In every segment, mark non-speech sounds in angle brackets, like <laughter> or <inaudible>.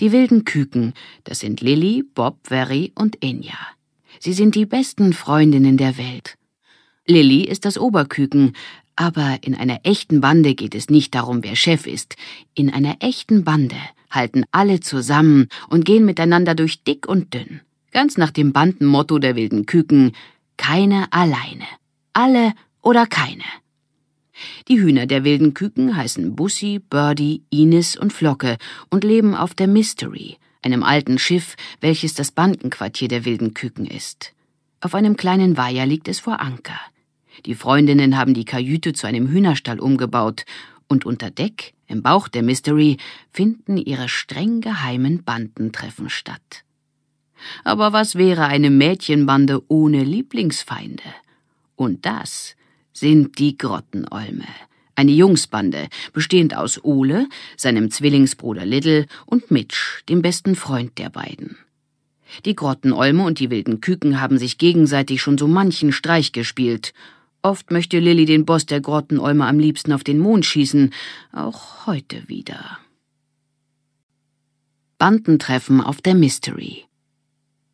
Die wilden Küken, das sind Lilly, Bob, Verry und Enya. Sie sind die besten Freundinnen der Welt. Lilly ist das Oberküken, aber in einer echten Bande geht es nicht darum, wer Chef ist. In einer echten Bande halten alle zusammen und gehen miteinander durch dick und dünn. Ganz nach dem Bandenmotto der wilden Küken, keine alleine. Alle oder keine. Die Hühner der wilden Küken heißen Bussi, Birdie, Ines und Flocke und leben auf der Mystery, einem alten Schiff, welches das Bandenquartier der wilden Küken ist. Auf einem kleinen Weiher liegt es vor Anker. Die Freundinnen haben die Kajüte zu einem Hühnerstall umgebaut und unter Deck, im Bauch der Mystery, finden ihre streng geheimen Bandentreffen statt. Aber was wäre eine Mädchenbande ohne Lieblingsfeinde? Und das sind die Grottenolme. Eine Jungsbande, bestehend aus Ole, seinem Zwillingsbruder Little und Mitch, dem besten Freund der beiden. Die Grottenolme und die wilden Küken haben sich gegenseitig schon so manchen Streich gespielt. Oft möchte Lilly den Boss der Grottenolme am liebsten auf den Mond schießen, auch heute wieder. Bandentreffen auf der Mystery.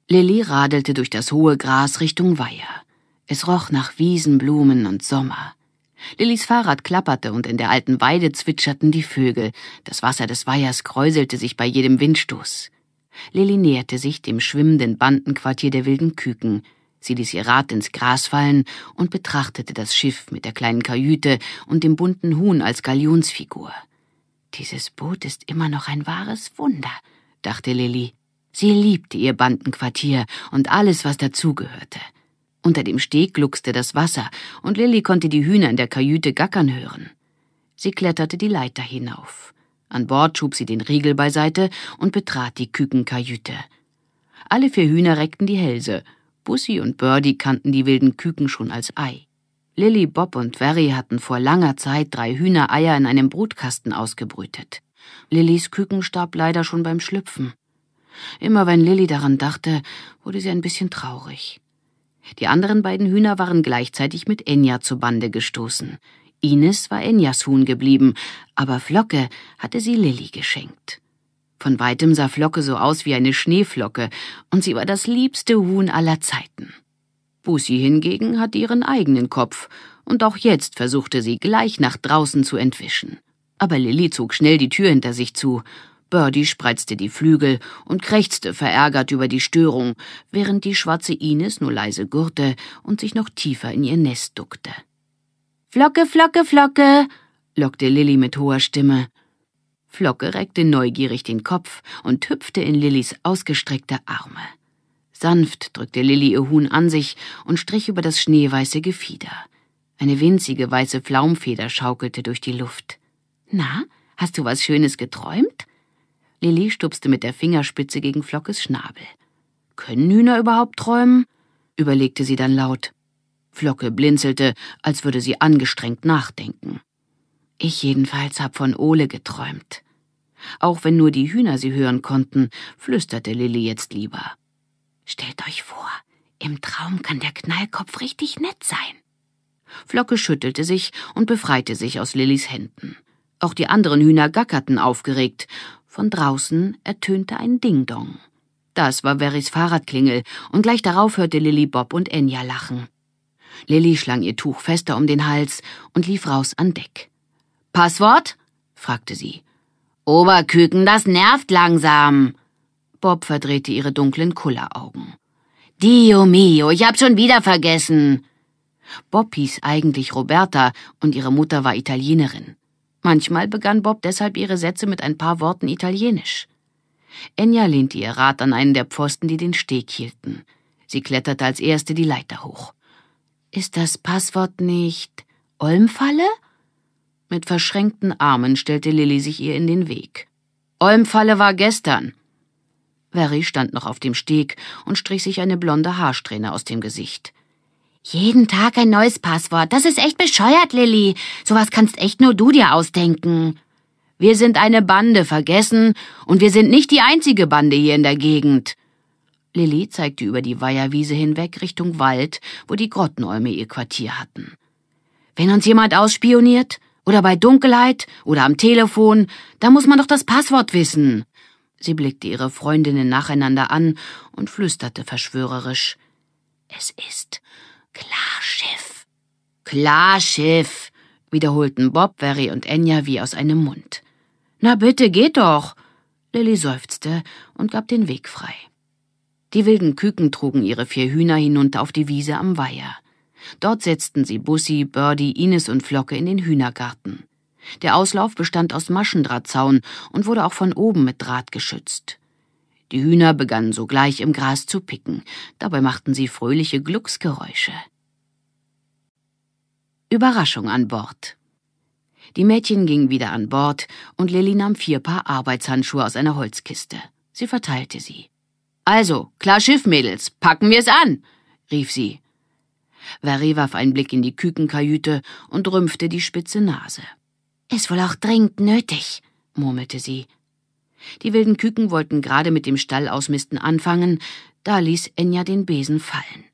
Lilly radelte durch das hohe Gras Richtung Weiher. Es roch nach Wiesenblumen und Sommer. Lillys Fahrrad klapperte und in der alten Weide zwitscherten die Vögel. Das Wasser des Weihers kräuselte sich bei jedem Windstoß. Lilly näherte sich dem schwimmenden Bandenquartier der wilden Küken. Sie ließ ihr Rad ins Gras fallen und betrachtete das Schiff mit der kleinen Kajüte und dem bunten Huhn als Galionsfigur. Dieses Boot ist immer noch ein wahres Wunder, dachte Lilly. Sie liebte ihr Bandenquartier und alles, was dazugehörte. Unter dem Steg gluckste das Wasser, und Lilly konnte die Hühner in der Kajüte gackern hören. Sie kletterte die Leiter hinauf. An Bord schob sie den Riegel beiseite und betrat die Kükenkajüte. Alle vier Hühner reckten die Hälse. Bussi und Birdie kannten die wilden Küken schon als Ei. Lilly, Bob und Verry hatten vor langer Zeit drei Hühnereier in einem Brutkasten ausgebrütet. Lillys Küken starb leider schon beim Schlüpfen. Immer wenn Lilly daran dachte, wurde sie ein bisschen traurig. Die anderen beiden Hühner waren gleichzeitig mit Enya zur Bande gestoßen. Ines war Enyas Huhn geblieben, aber Flocke hatte sie Lilly geschenkt. Von weitem sah Flocke so aus wie eine Schneeflocke, und sie war das liebste Huhn aller Zeiten. Busi hingegen hatte ihren eigenen Kopf, und auch jetzt versuchte sie gleich nach draußen zu entwischen. Aber Lilly zog schnell die Tür hinter sich zu, Birdie spreizte die Flügel und krächzte verärgert über die Störung, während die schwarze Ines nur leise gurrte und sich noch tiefer in ihr Nest duckte. Flocke, Flocke, Flocke, lockte Lilly mit hoher Stimme. Flocke reckte neugierig den Kopf und hüpfte in Lillys ausgestreckte Arme. Sanft drückte Lilly ihr Huhn an sich und strich über das schneeweiße Gefieder. Eine winzige weiße Flaumfeder schaukelte durch die Luft. Na, hast du was Schönes geträumt? Lilly stupste mit der Fingerspitze gegen Flockes Schnabel. Können Hühner überhaupt träumen? überlegte sie dann laut. Flocke blinzelte, als würde sie angestrengt nachdenken. Ich jedenfalls hab von Ole geträumt. Auch wenn nur die Hühner sie hören konnten, flüsterte Lilly jetzt lieber. Stellt euch vor, im Traum kann der Knallkopf richtig nett sein. Flocke schüttelte sich und befreite sich aus Lillys Händen. Auch die anderen Hühner gackerten aufgeregt, von draußen ertönte ein Ding-Dong. Das war Verrys Fahrradklingel, und gleich darauf hörte Lilly Bob und Enya lachen. Lilly schlang ihr Tuch fester um den Hals und lief raus an Deck. Passwort? fragte sie. Oberküken, das nervt langsam. Bob verdrehte ihre dunklen Kulleraugen. Dio mio, ich hab schon wieder vergessen. Bob hieß eigentlich Roberta und ihre Mutter war Italienerin. Manchmal begann Bob deshalb ihre Sätze mit ein paar Worten Italienisch. Enya lehnte ihr Rad an einen der Pfosten, die den Steg hielten. Sie kletterte als erste die Leiter hoch. Ist das Passwort nicht Olmfalle? Mit verschränkten Armen stellte Lilly sich ihr in den Weg. Olmfalle war gestern. Verry stand noch auf dem Steg und strich sich eine blonde Haarsträhne aus dem Gesicht. Jeden Tag ein neues Passwort. Das ist echt bescheuert, Lilly. Sowas kannst echt nur du dir ausdenken. Wir sind eine Bande, vergessen, und wir sind nicht die einzige Bande hier in der Gegend. Lilly zeigte über die Weiherwiese hinweg Richtung Wald, wo die Grottenäume ihr Quartier hatten. Wenn uns jemand ausspioniert, oder bei Dunkelheit, oder am Telefon, da muss man doch das Passwort wissen. Sie blickte ihre Freundinnen nacheinander an und flüsterte verschwörerisch. Es ist Klarschiff. Klarschiff, wiederholten Bob, Verry und Enya wie aus einem Mund. Na bitte, geht doch. Lilly seufzte und gab den Weg frei. Die wilden Küken trugen ihre vier Hühner hinunter auf die Wiese am Weiher. Dort setzten sie Bussi, Birdie, Ines und Flocke in den Hühnergarten. Der Auslauf bestand aus Maschendrahtzaun und wurde auch von oben mit Draht geschützt. Die Hühner begannen sogleich im Gras zu picken, dabei machten sie fröhliche Glücksgeräusche. Überraschung an Bord. Die Mädchen gingen wieder an Bord und Lilly nahm vier Paar Arbeitshandschuhe aus einer Holzkiste. Sie verteilte sie. Also, klar Schiff, Mädels, packen wir's an, rief sie. Verre warf einen Blick in die Kükenkajüte und rümpfte die spitze Nase. Ist wohl auch dringend nötig, murmelte sie. Die wilden Küken wollten gerade mit dem Stallausmisten anfangen, da ließ Enya den Besen fallen.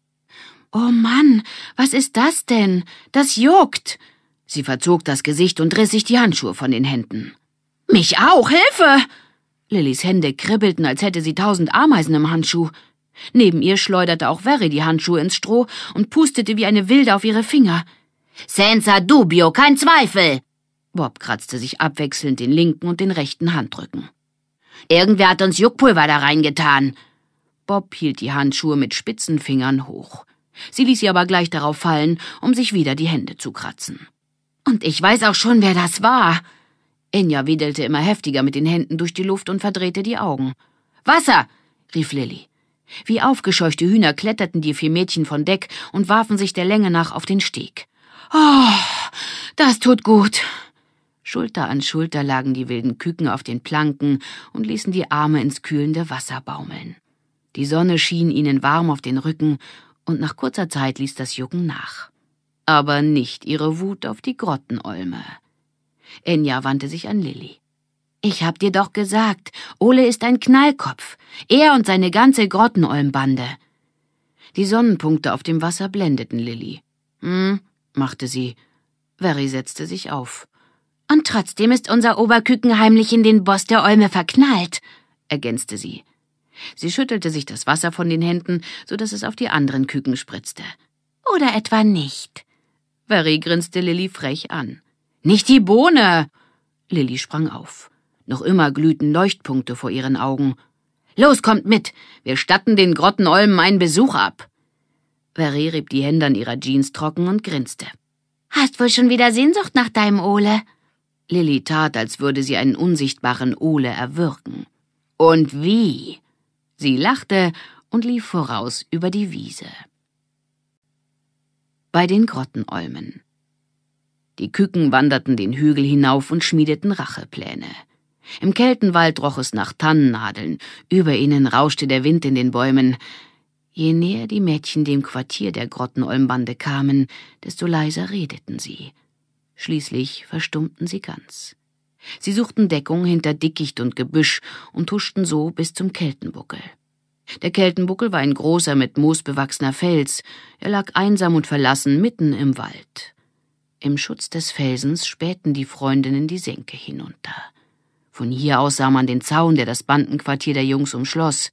Oh Mann, was ist das denn? Das juckt! Sie verzog das Gesicht und riss sich die Handschuhe von den Händen. Mich auch, Hilfe! Lillys Hände kribbelten, als hätte sie tausend Ameisen im Handschuh. Neben ihr schleuderte auch Verry die Handschuhe ins Stroh und pustete wie eine Wilde auf ihre Finger. Senza dubio, kein Zweifel! Bob kratzte sich abwechselnd den linken und den rechten Handrücken. Irgendwer hat uns Juckpulver da reingetan. Bob hielt die Handschuhe mit spitzen Fingern hoch. Sie ließ sie aber gleich darauf fallen, um sich wieder die Hände zu kratzen. Und ich weiß auch schon, wer das war. Enya wedelte immer heftiger mit den Händen durch die Luft und verdrehte die Augen. Wasser! rief Lilly. Wie aufgescheuchte Hühner kletterten die vier Mädchen von Deck und warfen sich der Länge nach auf den Steg. Oh, das tut gut, Schulter an Schulter lagen die wilden Küken auf den Planken und ließen die Arme ins kühlende Wasser baumeln. Die Sonne schien ihnen warm auf den Rücken, und nach kurzer Zeit ließ das Jucken nach. Aber nicht ihre Wut auf die Grottenolme. Enya wandte sich an Lilly. Ich hab dir doch gesagt, Ole ist ein Knallkopf. Er und seine ganze Grottenolmbande. Die Sonnenpunkte auf dem Wasser blendeten Lilly. Hm, machte sie. Verry setzte sich auf. Und trotzdem ist unser Oberküken heimlich in den Boss der Olme verknallt, ergänzte sie. Sie schüttelte sich das Wasser von den Händen, so dass es auf die anderen Küken spritzte. Oder etwa nicht? Vary grinste Lilly frech an. Nicht die Bohne! Lilly sprang auf. Noch immer glühten Leuchtpunkte vor ihren Augen. Los, kommt mit! Wir statten den Grottenolmen einen Besuch ab! Vary rieb die Hände an ihrer Jeans trocken und grinste. Hast wohl schon wieder Sehnsucht nach deinem Ole? Lilly tat, als würde sie einen unsichtbaren Ole erwürgen. Und wie? Sie lachte und lief voraus über die Wiese. Bei den Grottenolmen. Die Küken wanderten den Hügel hinauf und schmiedeten Rachepläne. Im Keltenwald roch es nach Tannennadeln, über ihnen rauschte der Wind in den Bäumen. Je näher die Mädchen dem Quartier der Grottenolmbande kamen, desto leiser redeten sie. Schließlich verstummten sie ganz. Sie suchten Deckung hinter Dickicht und Gebüsch und huschten so bis zum Keltenbuckel. Der Keltenbuckel war ein großer, mit Moos bewachsener Fels. Er lag einsam und verlassen mitten im Wald. Im Schutz des Felsens spähten die Freundinnen die Senke hinunter. Von hier aus sah man den Zaun, der das Bandenquartier der Jungs umschloss.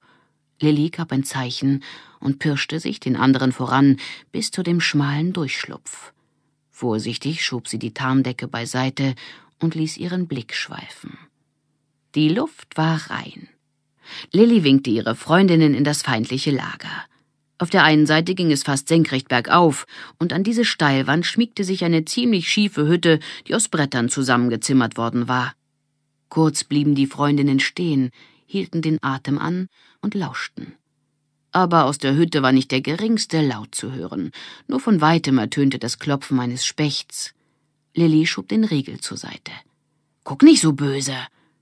Lilly gab ein Zeichen und pirschte sich den anderen voran bis zu dem schmalen Durchschlupf. Vorsichtig schob sie die Tarndecke beiseite und ließ ihren Blick schweifen. Die Luft war rein. Lilly winkte ihre Freundinnen in das feindliche Lager. Auf der einen Seite ging es fast senkrecht bergauf, und an diese Steilwand schmiegte sich eine ziemlich schiefe Hütte, die aus Brettern zusammengezimmert worden war. Kurz blieben die Freundinnen stehen, hielten den Atem an und lauschten aber aus der Hütte war nicht der geringste Laut zu hören. Nur von weitem ertönte das Klopfen eines Spechts. Lilly schob den Riegel zur Seite. Guck nicht so böse,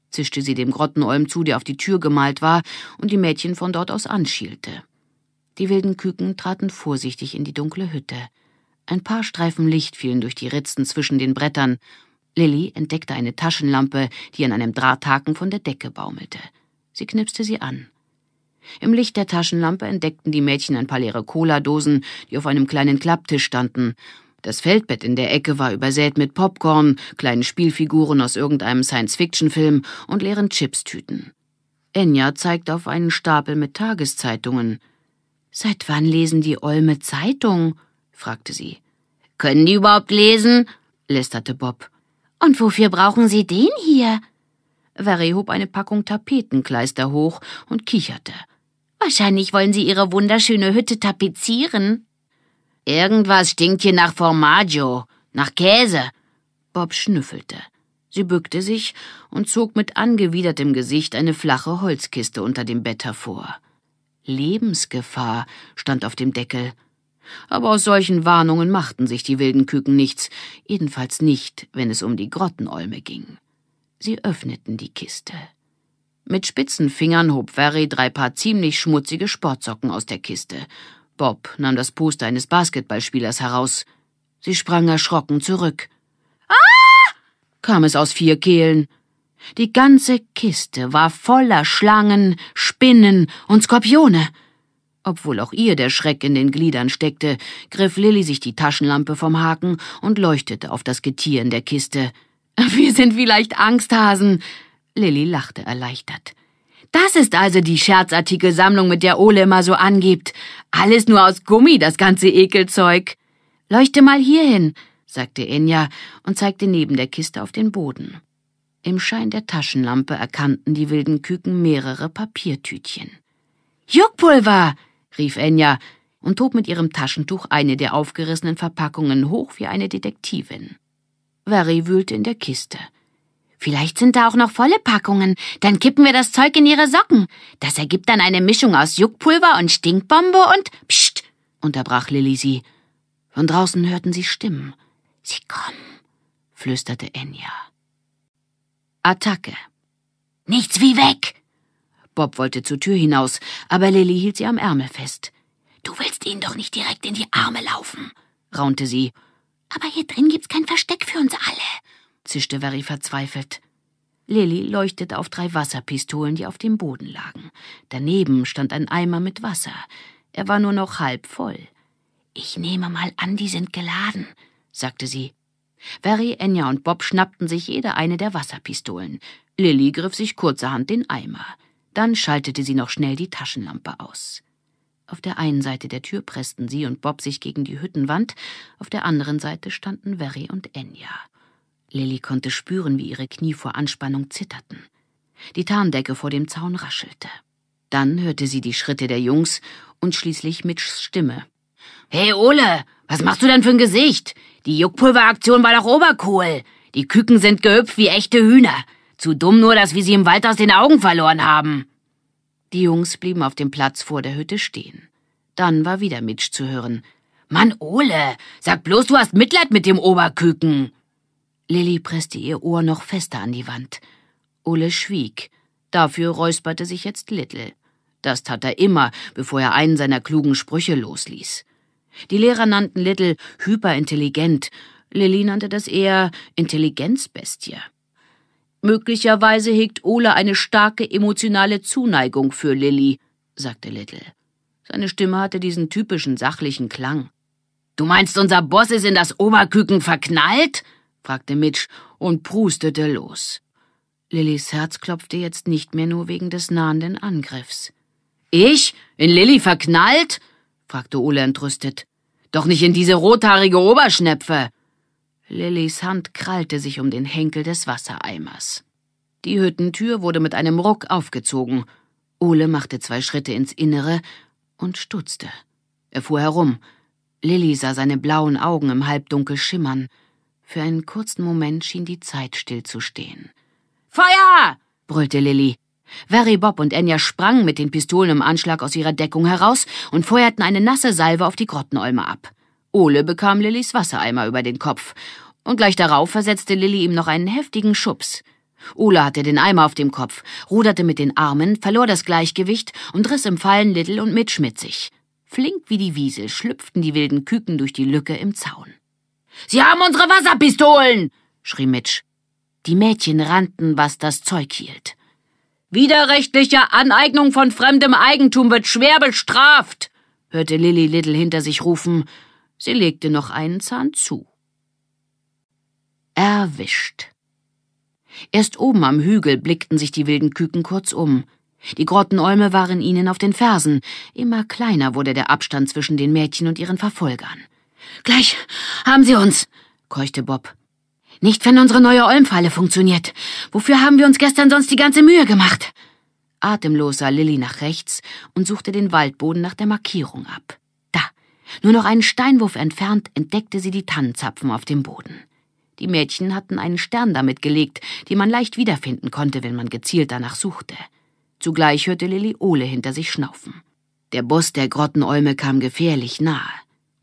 zischte sie dem Grottenolm zu, der auf die Tür gemalt war und die Mädchen von dort aus anschielte. Die wilden Küken traten vorsichtig in die dunkle Hütte. Ein paar Streifen Licht fielen durch die Ritzen zwischen den Brettern. Lilly entdeckte eine Taschenlampe, die an einem Drahthaken von der Decke baumelte. Sie knipste sie an. Im Licht der Taschenlampe entdeckten die Mädchen ein paar leere Cola-Dosen, die auf einem kleinen Klapptisch standen. Das Feldbett in der Ecke war übersät mit Popcorn, kleinen Spielfiguren aus irgendeinem Science-Fiction-Film und leeren Chipstüten. Enya zeigt auf einen Stapel mit Tageszeitungen. Seit wann lesen die Olme Zeitung? fragte sie. Können die überhaupt lesen? lästerte Bob. Und wofür brauchen sie den hier? Verry hob eine Packung Tapetenkleister hoch und kicherte. Wahrscheinlich wollen sie ihre wunderschöne Hütte tapezieren. Irgendwas stinkt hier nach Formaggio, nach Käse. Bob schnüffelte. Sie bückte sich und zog mit angewidertem Gesicht eine flache Holzkiste unter dem Bett hervor. Lebensgefahr stand auf dem Deckel. Aber aus solchen Warnungen machten sich die wilden Küken nichts, jedenfalls nicht, wenn es um die Grottenolme ging. Sie öffneten die Kiste. Mit spitzen Fingern hob Ferry drei Paar ziemlich schmutzige Sportsocken aus der Kiste. Bob nahm das Poster eines Basketballspielers heraus. Sie sprang erschrocken zurück. Ah! kam es aus vier Kehlen. Die ganze Kiste war voller Schlangen, Spinnen und Skorpione. Obwohl auch ihr der Schreck in den Gliedern steckte, griff Lilly sich die Taschenlampe vom Haken und leuchtete auf das Getier in der Kiste. <laughs> Wir sind vielleicht Angsthasen, Lilly lachte erleichtert. Das ist also die Scherzartikelsammlung, mit der Ole immer so angibt. Alles nur aus Gummi, das ganze Ekelzeug. Leuchte mal hierhin, sagte Enya und zeigte neben der Kiste auf den Boden. Im Schein der Taschenlampe erkannten die wilden Küken mehrere Papiertütchen. Juckpulver! rief Enya und hob mit ihrem Taschentuch eine der aufgerissenen Verpackungen hoch wie eine Detektivin. Vary wühlte in der Kiste. Vielleicht sind da auch noch volle Packungen. Dann kippen wir das Zeug in ihre Socken. Das ergibt dann eine Mischung aus Juckpulver und Stinkbombe und Psst, unterbrach Lilly sie. Von draußen hörten sie Stimmen. Sie kommen, flüsterte Enya. Attacke. Nichts wie weg! Bob wollte zur Tür hinaus, aber Lilly hielt sie am Ärmel fest. Du willst ihnen doch nicht direkt in die Arme laufen, raunte sie. Aber hier drin gibt's kein Versteck für uns alle zischte Verry verzweifelt. Lilly leuchtete auf drei Wasserpistolen, die auf dem Boden lagen. Daneben stand ein Eimer mit Wasser. Er war nur noch halb voll. Ich nehme mal an, die sind geladen, sagte sie. Verry, Enya und Bob schnappten sich jede eine der Wasserpistolen. Lilly griff sich kurzerhand den Eimer. Dann schaltete sie noch schnell die Taschenlampe aus. Auf der einen Seite der Tür pressten sie und Bob sich gegen die Hüttenwand, auf der anderen Seite standen Verry und Enya. Lilly konnte spüren, wie ihre Knie vor Anspannung zitterten. Die Tarndecke vor dem Zaun raschelte. Dann hörte sie die Schritte der Jungs und schließlich Mitchs Stimme. Hey Ole, was machst du denn für ein Gesicht? Die Juckpulveraktion war doch obercool. Die Küken sind gehüpft wie echte Hühner. Zu dumm nur, dass wir sie im Wald aus den Augen verloren haben. Die Jungs blieben auf dem Platz vor der Hütte stehen. Dann war wieder Mitch zu hören. Mann, Ole, sag bloß, du hast Mitleid mit dem Oberküken. Lilly presste ihr Ohr noch fester an die Wand. Ole schwieg. Dafür räusperte sich jetzt Little. Das tat er immer, bevor er einen seiner klugen Sprüche losließ. Die Lehrer nannten Little hyperintelligent, Lilly nannte das eher Intelligenzbestie. Möglicherweise hegt Ole eine starke emotionale Zuneigung für Lilly, sagte Little. Seine Stimme hatte diesen typischen sachlichen Klang. Du meinst, unser Boss ist in das Oberküken verknallt? fragte Mitch und prustete los. Lillys Herz klopfte jetzt nicht mehr nur wegen des nahenden Angriffs. Ich? In Lilly verknallt? fragte Ole entrüstet. Doch nicht in diese rothaarige Oberschnepfe. Lillys Hand krallte sich um den Henkel des Wassereimers. Die Hüttentür wurde mit einem Ruck aufgezogen. Ole machte zwei Schritte ins Innere und stutzte. Er fuhr herum. Lilly sah seine blauen Augen im Halbdunkel schimmern. Für einen kurzen Moment schien die Zeit stillzustehen. Feuer! brüllte Lilly. Very Bob und Enya sprangen mit den Pistolen im Anschlag aus ihrer Deckung heraus und feuerten eine nasse Salve auf die Grottenolme ab. Ole bekam Lillys Wassereimer über den Kopf, und gleich darauf versetzte Lilly ihm noch einen heftigen Schubs. Ole hatte den Eimer auf dem Kopf, ruderte mit den Armen, verlor das Gleichgewicht und riss im Fallen Little und Mitch mit sich. Flink wie die Wiesel schlüpften die wilden Küken durch die Lücke im Zaun. Sie haben unsere Wasserpistolen! schrie Mitch. Die Mädchen rannten, was das Zeug hielt. Widerrechtliche Aneignung von fremdem Eigentum wird schwer bestraft, hörte Lily Little hinter sich rufen. Sie legte noch einen Zahn zu. Erwischt. Erst oben am Hügel blickten sich die wilden Küken kurz um. Die Grottenäume waren ihnen auf den Fersen. Immer kleiner wurde der Abstand zwischen den Mädchen und ihren Verfolgern. Gleich haben sie uns, keuchte Bob. Nicht, wenn unsere neue Olmfalle funktioniert. Wofür haben wir uns gestern sonst die ganze Mühe gemacht? Atemlos sah Lilly nach rechts und suchte den Waldboden nach der Markierung ab. Da, nur noch einen Steinwurf entfernt, entdeckte sie die Tannenzapfen auf dem Boden. Die Mädchen hatten einen Stern damit gelegt, den man leicht wiederfinden konnte, wenn man gezielt danach suchte. Zugleich hörte Lilly Ole hinter sich schnaufen. Der Boss der Grottenolme kam gefährlich nahe.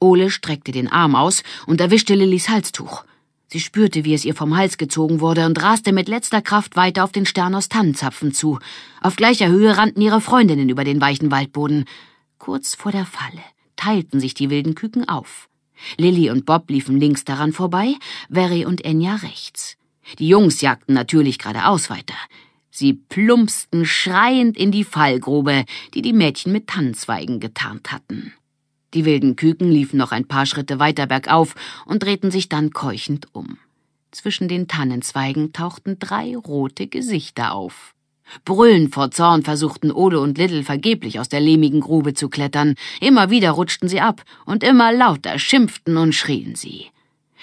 Ole streckte den Arm aus und erwischte Lillys Halstuch. Sie spürte, wie es ihr vom Hals gezogen wurde und raste mit letzter Kraft weiter auf den Stern aus Tannenzapfen zu. Auf gleicher Höhe rannten ihre Freundinnen über den weichen Waldboden. Kurz vor der Falle teilten sich die wilden Küken auf. Lilly und Bob liefen links daran vorbei, Verry und Enya rechts. Die Jungs jagten natürlich geradeaus weiter. Sie plumpsten schreiend in die Fallgrube, die die Mädchen mit Tannenzweigen getarnt hatten. Die wilden Küken liefen noch ein paar Schritte weiter bergauf und drehten sich dann keuchend um. Zwischen den Tannenzweigen tauchten drei rote Gesichter auf. Brüllend vor Zorn versuchten Ole und Little vergeblich aus der lehmigen Grube zu klettern. Immer wieder rutschten sie ab und immer lauter schimpften und schrien sie.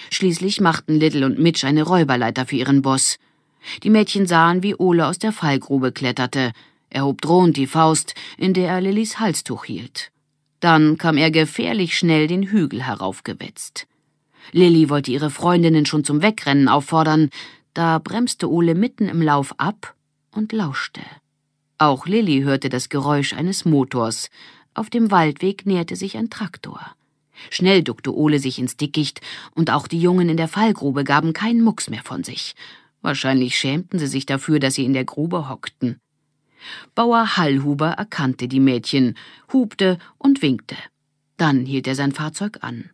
Schließlich machten Little und Mitch eine Räuberleiter für ihren Boss. Die Mädchen sahen, wie Ole aus der Fallgrube kletterte. Er hob drohend die Faust, in der er Lillys Halstuch hielt. Dann kam er gefährlich schnell den Hügel heraufgewetzt. Lilly wollte ihre Freundinnen schon zum Wegrennen auffordern, da bremste Ole mitten im Lauf ab und lauschte. Auch Lilly hörte das Geräusch eines Motors. Auf dem Waldweg näherte sich ein Traktor. Schnell duckte Ole sich ins Dickicht, und auch die Jungen in der Fallgrube gaben keinen Mucks mehr von sich. Wahrscheinlich schämten sie sich dafür, dass sie in der Grube hockten. Bauer Hallhuber erkannte die Mädchen, hubte und winkte. Dann hielt er sein Fahrzeug an.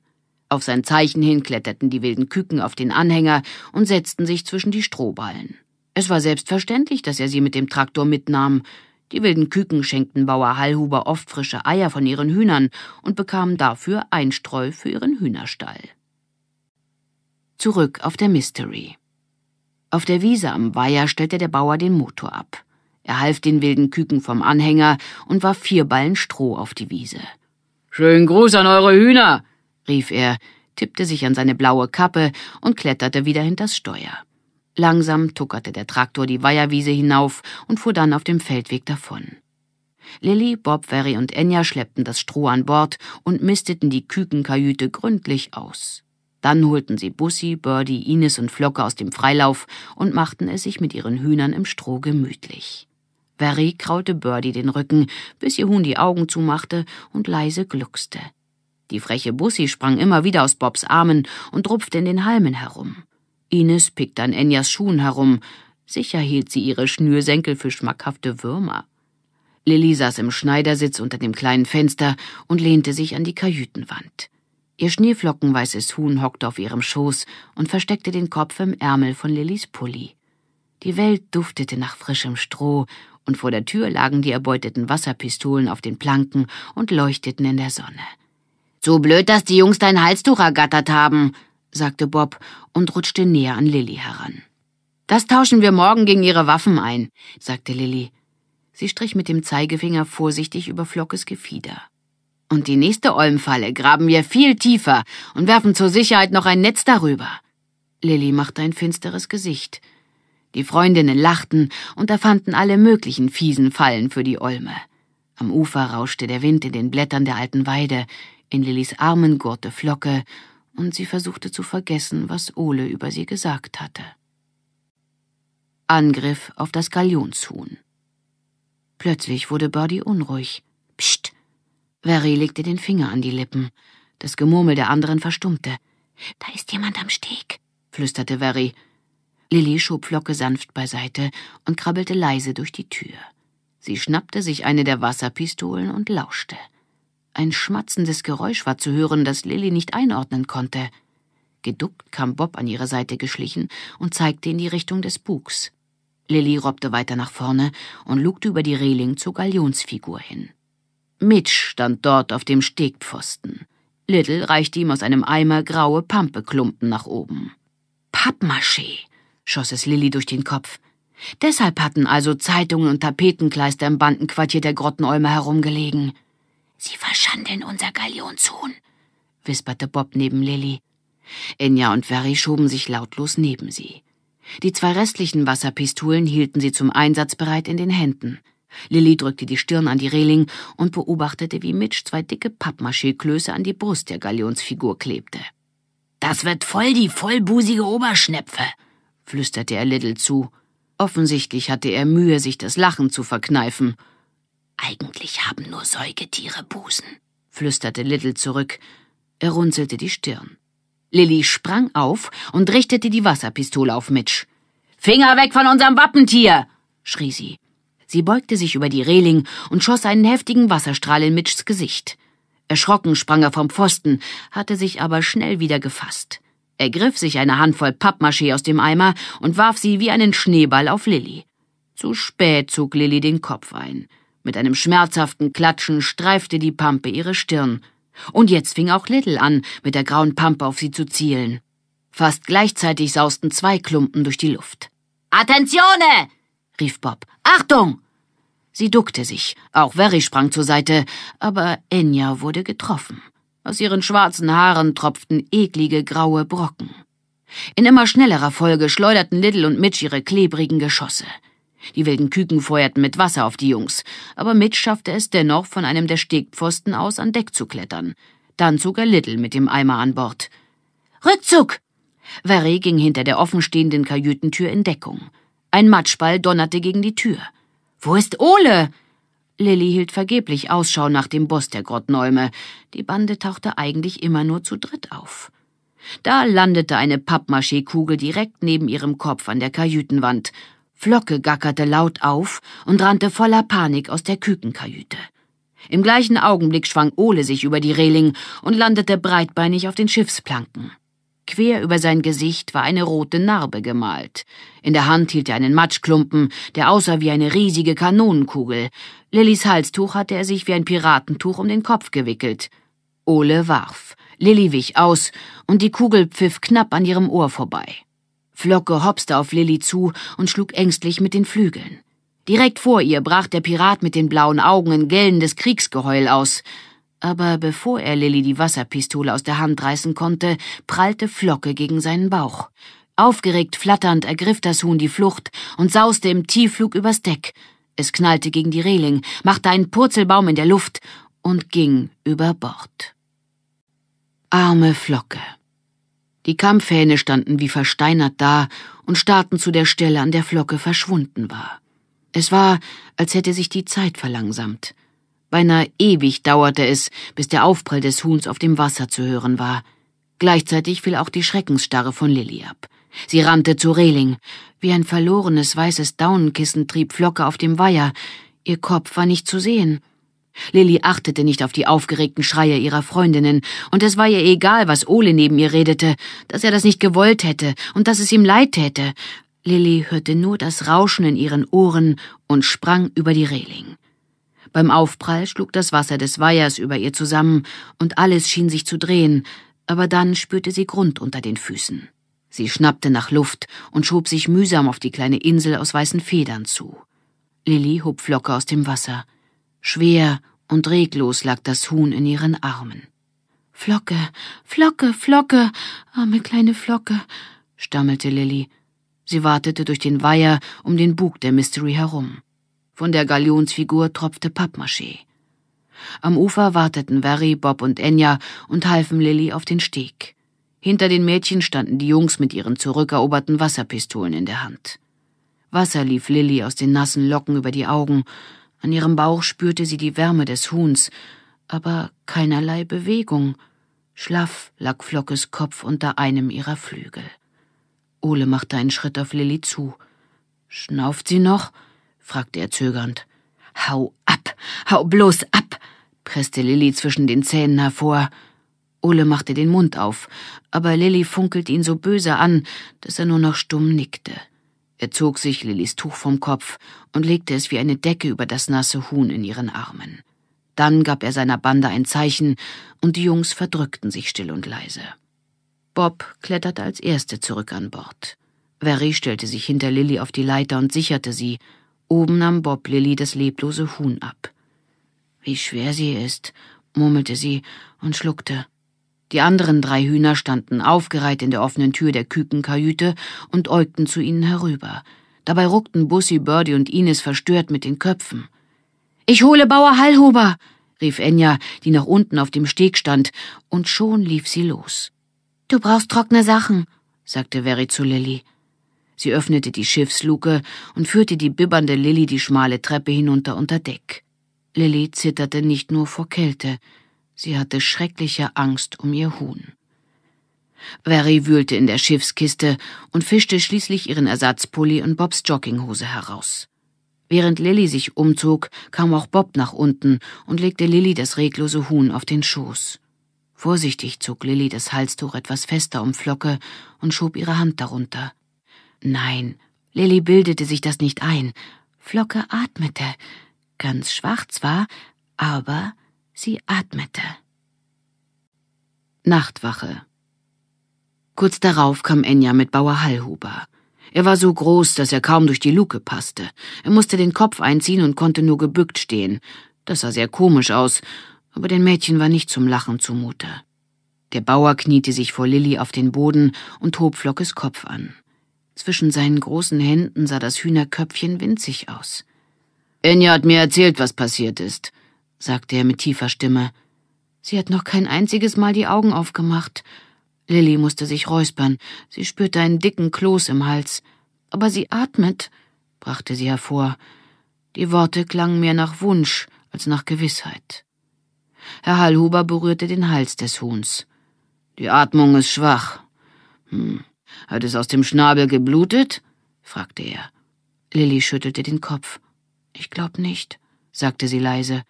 Auf sein Zeichen hin kletterten die wilden Küken auf den Anhänger und setzten sich zwischen die Strohballen. Es war selbstverständlich, dass er sie mit dem Traktor mitnahm. Die wilden Küken schenkten Bauer Hallhuber oft frische Eier von ihren Hühnern und bekamen dafür Einstreu für ihren Hühnerstall. Zurück auf der Mystery. Auf der Wiese am Weiher stellte der Bauer den Motor ab. Er half den wilden Küken vom Anhänger und warf vier Ballen Stroh auf die Wiese. Schönen Gruß an eure Hühner, rief er, tippte sich an seine blaue Kappe und kletterte wieder hinters Steuer. Langsam tuckerte der Traktor die Weiherwiese hinauf und fuhr dann auf dem Feldweg davon. Lilly, Bob, Ferry und Enya schleppten das Stroh an Bord und misteten die Kükenkajüte gründlich aus. Dann holten sie Bussi, Birdie, Ines und Flocke aus dem Freilauf und machten es sich mit ihren Hühnern im Stroh gemütlich. Barry kraute Birdie den Rücken, bis ihr Huhn die Augen zumachte und leise gluckste. Die freche Bussi sprang immer wieder aus Bobs Armen und rupfte in den Halmen herum. Ines pickte an Enyas Schuhen herum. Sicher hielt sie ihre Schnürsenkel für schmackhafte Würmer. Lilly saß im Schneidersitz unter dem kleinen Fenster und lehnte sich an die Kajütenwand. Ihr schneeflockenweißes Huhn hockte auf ihrem Schoß und versteckte den Kopf im Ärmel von Lillys Pulli. Die Welt duftete nach frischem Stroh und vor der Tür lagen die erbeuteten Wasserpistolen auf den Planken und leuchteten in der Sonne. So blöd, dass die Jungs dein Halstuch ergattert haben, sagte Bob und rutschte näher an Lilly heran. Das tauschen wir morgen gegen ihre Waffen ein, sagte Lilly. Sie strich mit dem Zeigefinger vorsichtig über Flockes Gefieder. Und die nächste Olmfalle graben wir viel tiefer und werfen zur Sicherheit noch ein Netz darüber. Lilly machte ein finsteres Gesicht. Die Freundinnen lachten und erfanden alle möglichen fiesen Fallen für die Olme. Am Ufer rauschte der Wind in den Blättern der alten Weide, in Lillis Armen gurrte Flocke, und sie versuchte zu vergessen, was Ole über sie gesagt hatte. Angriff auf das Gallionshuhn. Plötzlich wurde Birdie unruhig. Psst! Verri legte den Finger an die Lippen. Das Gemurmel der anderen verstummte. Da ist jemand am Steg, flüsterte Verri. Lilly schob Flocke sanft beiseite und krabbelte leise durch die Tür. Sie schnappte sich eine der Wasserpistolen und lauschte. Ein schmatzendes Geräusch war zu hören, das Lilly nicht einordnen konnte. Geduckt kam Bob an ihre Seite geschlichen und zeigte in die Richtung des Bugs. Lilly robbte weiter nach vorne und lugte über die Reling zur Galionsfigur hin. Mitch stand dort auf dem Stegpfosten. Little reichte ihm aus einem Eimer graue Pampeklumpen nach oben. Pappmaché! schoss es Lilli durch den Kopf. Deshalb hatten also Zeitungen und Tapetenkleister im Bandenquartier der Grottenäume herumgelegen. Sie verschandeln unser Galionshuhn, wisperte Bob neben Lilli. Inja und Verry schoben sich lautlos neben sie. Die zwei restlichen Wasserpistolen hielten sie zum Einsatz bereit in den Händen. Lilli drückte die Stirn an die Reling und beobachtete, wie Mitch zwei dicke Pappmaché-Klöße an die Brust der Galionsfigur klebte. Das wird voll die vollbusige Oberschnepfe, flüsterte er Little zu. Offensichtlich hatte er Mühe, sich das Lachen zu verkneifen. Eigentlich haben nur Säugetiere Busen, flüsterte Little zurück. Er runzelte die Stirn. Lilly sprang auf und richtete die Wasserpistole auf Mitch. Finger weg von unserem Wappentier! schrie sie. Sie beugte sich über die Reling und schoss einen heftigen Wasserstrahl in Mitchs Gesicht. Erschrocken sprang er vom Pfosten, hatte sich aber schnell wieder gefasst ergriff sich eine Handvoll Pappmaschee aus dem Eimer und warf sie wie einen Schneeball auf Lilly. Zu spät zog Lilly den Kopf ein. Mit einem schmerzhaften Klatschen streifte die Pampe ihre Stirn. Und jetzt fing auch Little an, mit der grauen Pampe auf sie zu zielen. Fast gleichzeitig sausten zwei Klumpen durch die Luft. Attenzione! rief Bob. Achtung! Sie duckte sich, auch Verry sprang zur Seite, aber Enya wurde getroffen. Aus ihren schwarzen Haaren tropften eklige graue Brocken. In immer schnellerer Folge schleuderten Little und Mitch ihre klebrigen Geschosse. Die wilden Küken feuerten mit Wasser auf die Jungs, aber Mitch schaffte es dennoch, von einem der Stegpfosten aus an Deck zu klettern. Dann zog er Little mit dem Eimer an Bord. Rückzug! Varé ging hinter der offenstehenden Kajütentür in Deckung. Ein Matschball donnerte gegen die Tür. Wo ist Ole? Lilly hielt vergeblich Ausschau nach dem Boss der Grottnäume. Die Bande tauchte eigentlich immer nur zu dritt auf. Da landete eine Pappmaché-Kugel direkt neben ihrem Kopf an der Kajütenwand. Flocke gackerte laut auf und rannte voller Panik aus der Kükenkajüte. Im gleichen Augenblick schwang Ole sich über die Reling und landete breitbeinig auf den Schiffsplanken. Quer über sein Gesicht war eine rote Narbe gemalt. In der Hand hielt er einen Matschklumpen, der aussah wie eine riesige Kanonenkugel. Lillys Halstuch hatte er sich wie ein Piratentuch um den Kopf gewickelt. Ole warf. Lilly wich aus, und die Kugel pfiff knapp an ihrem Ohr vorbei. Flocke hopste auf Lilly zu und schlug ängstlich mit den Flügeln. Direkt vor ihr brach der Pirat mit den blauen Augen ein gellendes Kriegsgeheul aus aber bevor er Lilly die Wasserpistole aus der Hand reißen konnte, prallte Flocke gegen seinen Bauch. Aufgeregt flatternd ergriff das Huhn die Flucht und sauste im Tiefflug übers Deck. Es knallte gegen die Reling, machte einen Purzelbaum in der Luft und ging über Bord. Arme Flocke. Die Kampfhähne standen wie versteinert da und starrten zu der Stelle, an der Flocke verschwunden war. Es war, als hätte sich die Zeit verlangsamt. Beinahe ewig dauerte es, bis der Aufprall des Huhns auf dem Wasser zu hören war. Gleichzeitig fiel auch die Schreckensstarre von Lilly ab. Sie rannte zu Rehling. Wie ein verlorenes weißes Daunenkissen trieb Flocke auf dem Weiher. Ihr Kopf war nicht zu sehen. Lilly achtete nicht auf die aufgeregten Schreie ihrer Freundinnen, und es war ihr egal, was Ole neben ihr redete, dass er das nicht gewollt hätte und dass es ihm leid täte. Lilly hörte nur das Rauschen in ihren Ohren und sprang über die Reling. Beim Aufprall schlug das Wasser des Weihers über ihr zusammen, und alles schien sich zu drehen, aber dann spürte sie Grund unter den Füßen. Sie schnappte nach Luft und schob sich mühsam auf die kleine Insel aus weißen Federn zu. Lilly hob Flocke aus dem Wasser. Schwer und reglos lag das Huhn in ihren Armen. Flocke, Flocke, Flocke, arme kleine Flocke, stammelte Lilly. Sie wartete durch den Weiher um den Bug der Mystery herum. Von der Galionsfigur tropfte Pappmaché. Am Ufer warteten Verri, Bob und Enya und halfen Lilly auf den Steg. Hinter den Mädchen standen die Jungs mit ihren zurückeroberten Wasserpistolen in der Hand. Wasser lief Lilly aus den nassen Locken über die Augen. An ihrem Bauch spürte sie die Wärme des Huhns, aber keinerlei Bewegung. Schlaff lag Flockes Kopf unter einem ihrer Flügel. Ole machte einen Schritt auf Lilly zu. Schnauft sie noch? fragte er zögernd. Hau ab, hau bloß ab, presste Lilli zwischen den Zähnen hervor. Ole machte den Mund auf, aber Lilli funkelte ihn so böse an, dass er nur noch stumm nickte. Er zog sich Lillis Tuch vom Kopf und legte es wie eine Decke über das nasse Huhn in ihren Armen. Dann gab er seiner Bande ein Zeichen, und die Jungs verdrückten sich still und leise. Bob kletterte als Erste zurück an Bord. Verry stellte sich hinter Lilli auf die Leiter und sicherte sie, Oben nahm Bob Lilly das leblose Huhn ab. Wie schwer sie ist, murmelte sie und schluckte. Die anderen drei Hühner standen aufgereiht in der offenen Tür der Kükenkajüte und äugten zu ihnen herüber. Dabei ruckten Bussi, Birdie und Ines verstört mit den Köpfen. Ich hole Bauer Hallhuber, rief Enya, die nach unten auf dem Steg stand, und schon lief sie los. Du brauchst trockene Sachen, sagte Verry zu Lilly. Sie öffnete die Schiffsluke und führte die bibbernde Lilly die schmale Treppe hinunter unter Deck. Lilly zitterte nicht nur vor Kälte, sie hatte schreckliche Angst um ihr Huhn. Barry wühlte in der Schiffskiste und fischte schließlich ihren Ersatzpulli und Bobs Jogginghose heraus. Während Lilly sich umzog, kam auch Bob nach unten und legte Lilly das reglose Huhn auf den Schoß. Vorsichtig zog Lilly das Halstuch etwas fester um Flocke und schob ihre Hand darunter. Nein, Lilly bildete sich das nicht ein. Flocke atmete. Ganz schwach zwar, aber sie atmete. Nachtwache. Kurz darauf kam Enya mit Bauer Hallhuber. Er war so groß, dass er kaum durch die Luke passte. Er musste den Kopf einziehen und konnte nur gebückt stehen. Das sah sehr komisch aus, aber den Mädchen war nicht zum Lachen zumute. Der Bauer kniete sich vor Lilly auf den Boden und hob Flockes Kopf an. Zwischen seinen großen Händen sah das Hühnerköpfchen winzig aus. Enya hat mir erzählt, was passiert ist, sagte er mit tiefer Stimme. Sie hat noch kein einziges Mal die Augen aufgemacht. Lilly musste sich räuspern. Sie spürte einen dicken Kloß im Hals. Aber sie atmet, brachte sie hervor. Die Worte klangen mehr nach Wunsch als nach Gewissheit. Herr Hallhuber berührte den Hals des Huhns. Die Atmung ist schwach. Hm. Hat es aus dem Schnabel geblutet? fragte er. Lilly schüttelte den Kopf. Ich glaub nicht, sagte sie leise.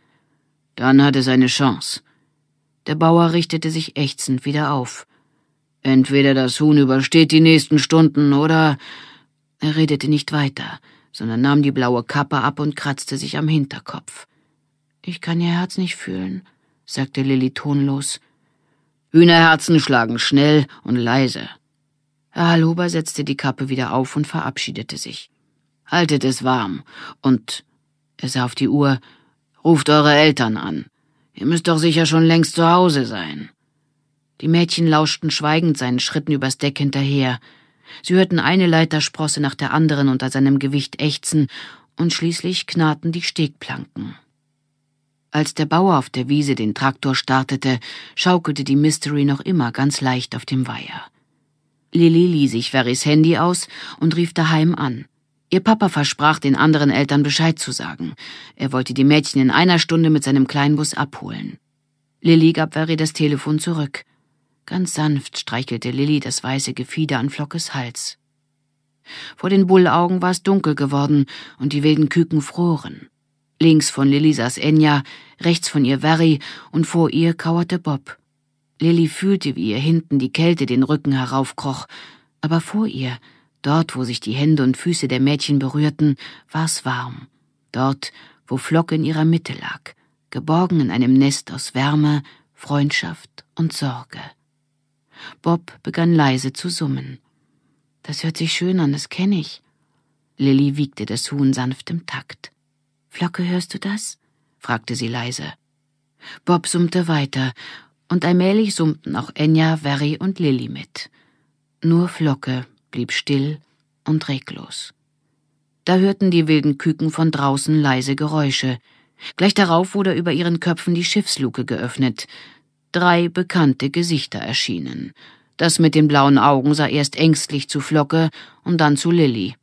Dann hat es eine Chance. Der Bauer richtete sich ächzend wieder auf. Entweder das Huhn übersteht die nächsten Stunden oder. Er redete nicht weiter, sondern nahm die blaue Kappe ab und kratzte sich am Hinterkopf. Ich kann ihr Herz nicht fühlen, sagte Lilly tonlos. Hühnerherzen schlagen schnell und leise, Aloba setzte die Kappe wieder auf und verabschiedete sich. Haltet es warm und, er sah auf die Uhr, ruft eure Eltern an. Ihr müsst doch sicher schon längst zu Hause sein. Die Mädchen lauschten schweigend seinen Schritten übers Deck hinterher. Sie hörten eine Leitersprosse nach der anderen unter seinem Gewicht ächzen, und schließlich knarrten die Stegplanken. Als der Bauer auf der Wiese den Traktor startete, schaukelte die Mystery noch immer ganz leicht auf dem Weiher. Lilly lieh sich Verys Handy aus und rief daheim an. Ihr Papa versprach, den anderen Eltern Bescheid zu sagen. Er wollte die Mädchen in einer Stunde mit seinem Kleinbus abholen. Lilly gab Verry das Telefon zurück. Ganz sanft streichelte Lilly das weiße Gefieder an Flockes Hals. Vor den Bullaugen war es dunkel geworden und die wilden Küken froren. Links von Lilly saß Enya, rechts von ihr Verry und vor ihr kauerte Bob. Lilly fühlte, wie ihr hinten die Kälte den Rücken heraufkroch, aber vor ihr, dort, wo sich die Hände und Füße der Mädchen berührten, war es warm, dort, wo Flock in ihrer Mitte lag, geborgen in einem Nest aus Wärme, Freundschaft und Sorge. Bob begann leise zu summen. Das hört sich schön an, das kenne ich. Lilly wiegte das Huhn sanft im Takt. Flocke, hörst du das? fragte sie leise. Bob summte weiter, und allmählich summten auch Enya, Verri und Lilly mit. Nur Flocke blieb still und reglos. Da hörten die wilden Küken von draußen leise Geräusche. Gleich darauf wurde über ihren Köpfen die Schiffsluke geöffnet. Drei bekannte Gesichter erschienen. Das mit den blauen Augen sah erst ängstlich zu Flocke und dann zu Lilly.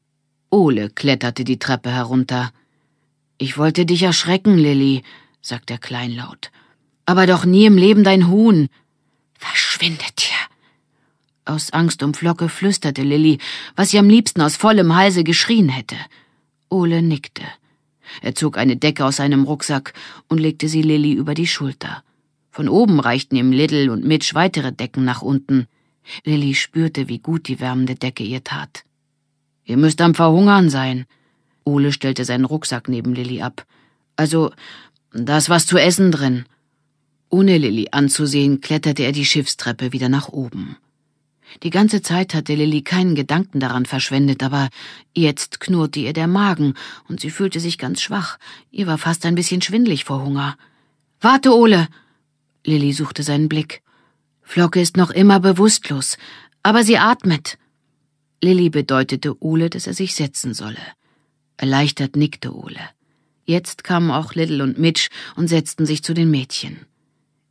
Ole kletterte die Treppe herunter. Ich wollte dich erschrecken, Lilly, sagte er kleinlaut aber doch nie im Leben dein Huhn. Verschwindet hier. Aus Angst um Flocke flüsterte Lilli, was sie am liebsten aus vollem Halse geschrien hätte. Ole nickte. Er zog eine Decke aus seinem Rucksack und legte sie Lilli über die Schulter. Von oben reichten ihm Liddle und Mitch weitere Decken nach unten. Lilli spürte, wie gut die wärmende Decke ihr tat. Ihr müsst am Verhungern sein. Ole stellte seinen Rucksack neben Lilli ab. Also, da ist was zu essen drin. Ohne Lilly anzusehen, kletterte er die Schiffstreppe wieder nach oben. Die ganze Zeit hatte Lilly keinen Gedanken daran verschwendet, aber jetzt knurrte ihr der Magen und sie fühlte sich ganz schwach. Ihr war fast ein bisschen schwindlig vor Hunger. Warte, Ole! Lilly suchte seinen Blick. Flocke ist noch immer bewusstlos, aber sie atmet. Lilly bedeutete Ole, dass er sich setzen solle. Erleichtert nickte Ole. Jetzt kamen auch Little und Mitch und setzten sich zu den Mädchen.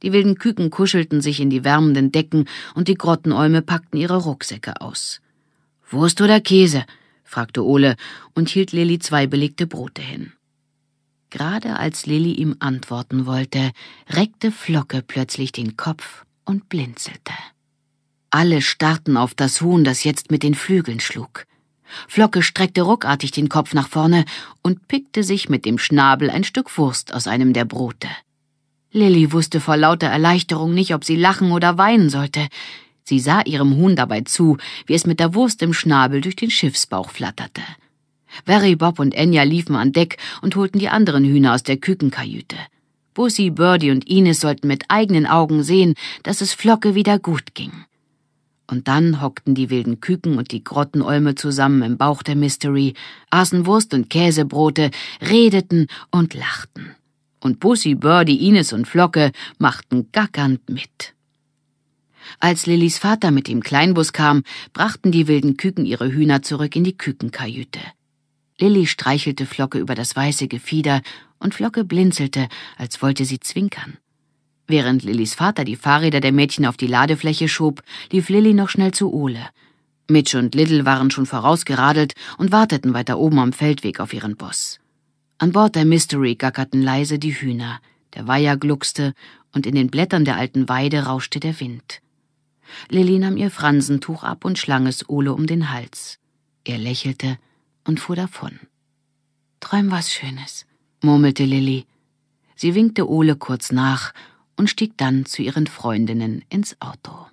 Die wilden Küken kuschelten sich in die wärmenden Decken und die Grottenäume packten ihre Rucksäcke aus. Wurst oder Käse? fragte Ole und hielt Lilli zwei belegte Brote hin. Gerade als Lilli ihm antworten wollte, reckte Flocke plötzlich den Kopf und blinzelte. Alle starrten auf das Huhn, das jetzt mit den Flügeln schlug. Flocke streckte ruckartig den Kopf nach vorne und pickte sich mit dem Schnabel ein Stück Wurst aus einem der Brote. Lilly wusste vor lauter Erleichterung nicht, ob sie lachen oder weinen sollte. Sie sah ihrem Huhn dabei zu, wie es mit der Wurst im Schnabel durch den Schiffsbauch flatterte. Very Bob und Enya liefen an Deck und holten die anderen Hühner aus der Kükenkajüte. Bussi, Birdie und Ines sollten mit eigenen Augen sehen, dass es Flocke wieder gut ging. Und dann hockten die wilden Küken und die Grottenolme zusammen im Bauch der Mystery, aßen Wurst und Käsebrote, redeten und lachten und Pussy, Birdie, Ines und Flocke machten gackernd mit. Als Lillys Vater mit dem Kleinbus kam, brachten die wilden Küken ihre Hühner zurück in die Kükenkajüte. Lilly streichelte Flocke über das weiße Gefieder und Flocke blinzelte, als wollte sie zwinkern. Während Lillys Vater die Fahrräder der Mädchen auf die Ladefläche schob, lief Lilly noch schnell zu Ole. Mitch und Little waren schon vorausgeradelt und warteten weiter oben am Feldweg auf ihren Boss. An Bord der Mystery gackerten leise die Hühner, der Weiher gluckste und in den Blättern der alten Weide rauschte der Wind. Lilly nahm ihr Fransentuch ab und schlang es Ole um den Hals. Er lächelte und fuhr davon. Träum was Schönes, murmelte Lilly. Sie winkte Ole kurz nach und stieg dann zu ihren Freundinnen ins Auto.